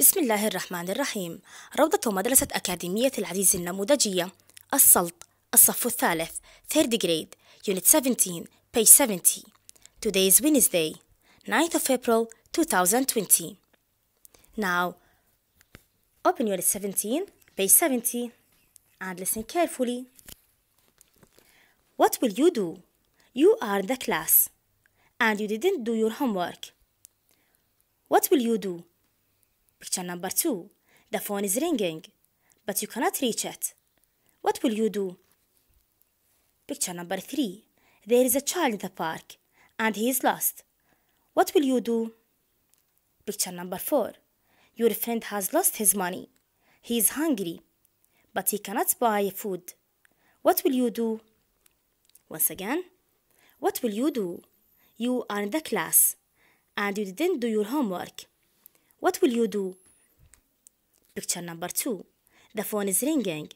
بسم الله الرحمن الرحيم روضة مدرسة أكاديمية العزيز النموذجية السلط الصف الثالث 3rd grade unit 17 page 70 Today is Wednesday 9th of April 2020 Now open unit 17 page 70 and listen carefully What will you do? You are the class and you didn't do your homework What will you do? Picture number two. The phone is ringing, but you cannot reach it. What will you do? Picture number three. There is a child in the park, and he is lost. What will you do? Picture number four. Your friend has lost his money. He is hungry, but he cannot buy food. What will you do? Once again, what will you do? You are in the class, and you didn't do your homework. What will you do? Picture number two. The phone is ringing,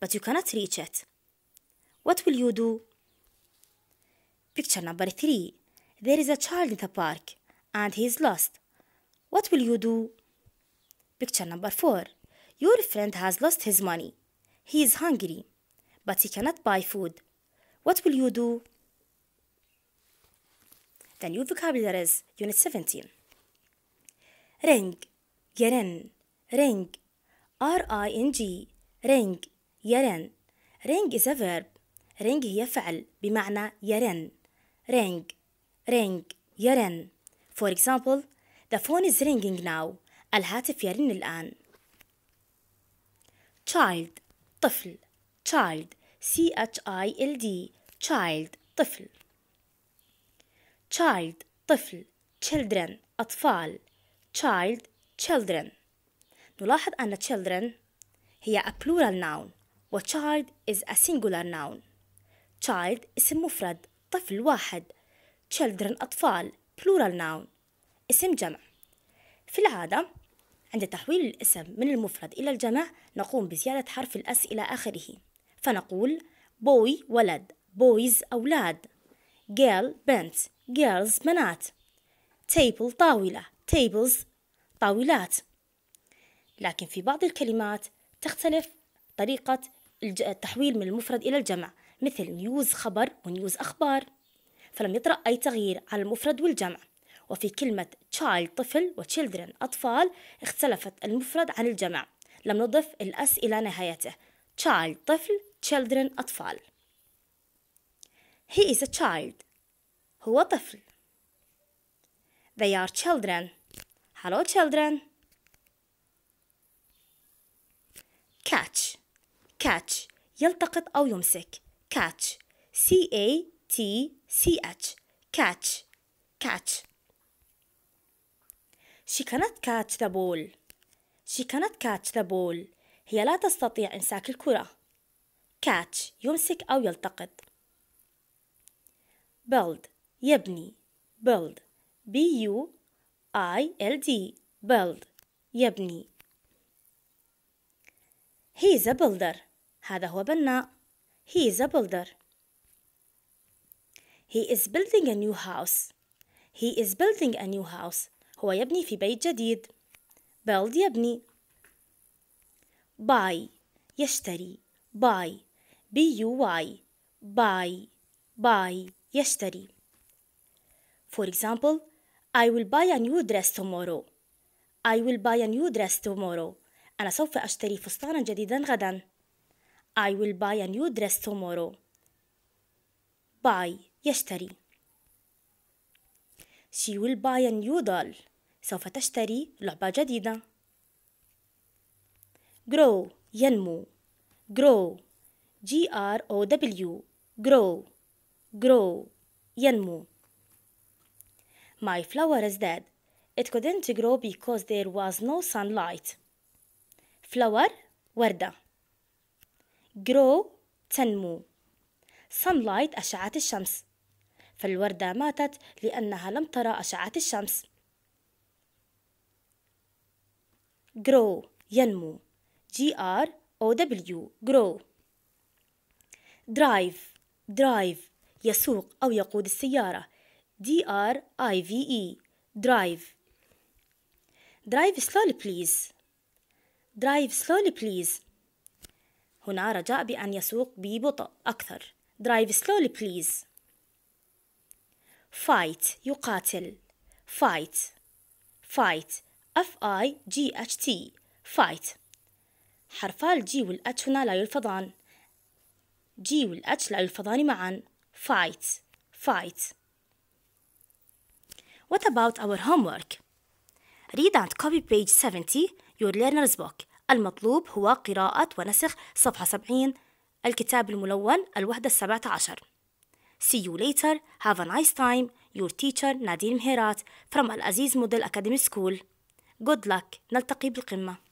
but you cannot reach it. What will you do? Picture number three. There is a child in the park and he is lost. What will you do? Picture number four. Your friend has lost his money. He is hungry, but he cannot buy food. What will you do? The new vocabulary is Unit 17. رنج يرن رنج R-I-N-G رنج يرن رنج is a verb رنج هي فعل بمعنى يرن رنج رنج يرن For example The phone is ringing now الهاتف يرن الآن child طفل child C H I L D child طفل child طفل children أطفال child children نلاحظ أن children هي a plural noun و child is a singular noun child اسم مفرد طفل واحد children أطفال plural noun اسم جمع في العادة عند تحويل الاسم من المفرد إلى الجمع نقوم بزيادة حرف الأس إلى آخره فنقول boy ولد boys أولاد girl بنت girls بنات table طاولة tables طاولات لكن في بعض الكلمات تختلف طريقة التحويل من المفرد إلى الجمع مثل نيوز خبر ونيوز أخبار فلم يطرأ أي تغيير على المفرد والجمع وفي كلمة child طفل و children أطفال اختلفت المفرد عن الجمع لم نضف الأس إلى نهايته child طفل children أطفال He is a child هو طفل They are children Hello children. Catch. Catch. يلتقط أو يمسك. Catch. C A T C H. Catch. Catch. She cannot catch the ball. She cannot catch the ball. هي لا تستطيع إمساك الكرة. Catch يمسك أو يلتقط. Build يبني. Build. B U I L D build يبني He is a builder هذا هو بناء He is a builder He is building a new house He is building a new house هو يبني في بيت جديد build يبني buy يشتري buy B U Y buy buy يشتري For example I will buy a new dress tomorrow. I will buy a new dress tomorrow. أنا سوف أشتري فستانا جديدا غدا. I will buy a new dress tomorrow. buy يشتري. She will buy a new doll. سوف تشتري لعبة جديدة. grow ينمو. grow G R O W grow grow ينمو. My flower is dead. It couldn't grow because there was no sunlight. Flower وردة. Grow تنمو. Sunlight أشعة الشمس. فالوردة ماتت لأنها لم ترى أشعة الشمس. grow ينمو G R O W grow drive drive يسوق أو يقود السيارة دي ار اي في اي درايف درايف سلولي بليز درايف سلولي بليز هنا رجاء بأن يسوق ببطء أكثر درايف سلولي بليز فايت يقاتل فايت فايت اف اي جي اتش تي فايت حرفا الجي والاتش هنا لا يلفظان جي والاتش لا يلفظان معا فايت فايت What about our homework? Read and copy page 70 your learner's book. المطلوب هو قراءة ونسخ صفحة 70 الكتاب الملون الوحدة السبعة عشر. See you later. Have a nice time. Your teacher Nadine Mehrat from Al Aziz Model Academy School. Good luck. نلتقي بالقمة.